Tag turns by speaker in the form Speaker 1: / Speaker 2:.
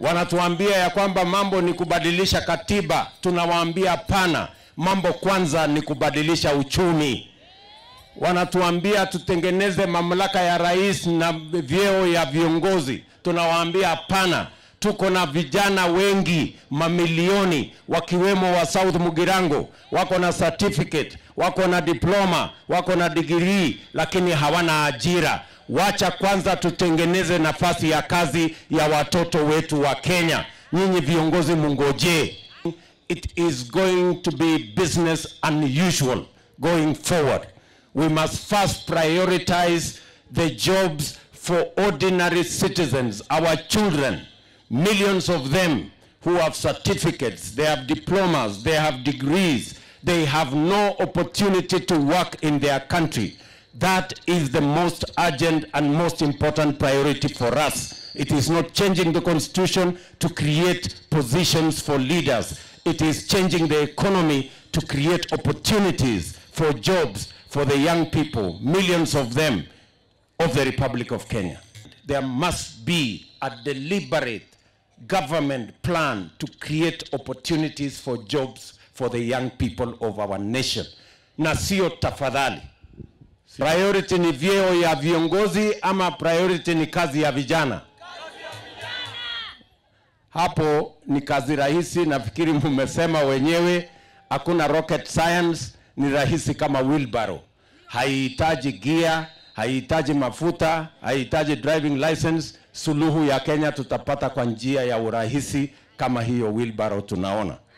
Speaker 1: wanatuambia ya kwamba mambo ni kubadilisha katiba, tunawaambia hapana, mambo kwanza ni kubadilisha uchumi. Wanatuambia tutengeneze mamlaka ya rais na vyeo ya viongozi, tunawaambia hapana. Tuko na vijana wengi mamilioni, wakiwemo wa South Mugirango, wako na certificate, wako na diploma, wako na degree, lakini hawana ajira wacha kwanza tutengeneze nafasi ya kazi ya watoto wetu wa Kenya. Nyinyi viongozi mungoje. It is going to be business unusual going forward. We must first prioritize the jobs for ordinary citizens, our children, millions of them who have certificates, they have diplomas, they have degrees, they have no opportunity to work in their country. That is the most urgent and most important priority for us. It is not changing the constitution to create positions for leaders. It is changing the economy to create opportunities for jobs for the young people, millions of them, of the Republic of Kenya. There must be a deliberate government plan to create opportunities for jobs for the young people of our nation. Nasio tafadhali. Priority ni vyeo ya viongozi ama priority ni kazi ya vijana? Hapo ni kazi rahisi, nafikiri mmesema wenyewe, hakuna rocket science, ni rahisi kama wheelbarrow. Haihitaji gia, haihitaji mafuta, haihitaji driving license. Suluhu ya Kenya tutapata kwa njia ya urahisi kama hiyo wheelbarrow tunaona.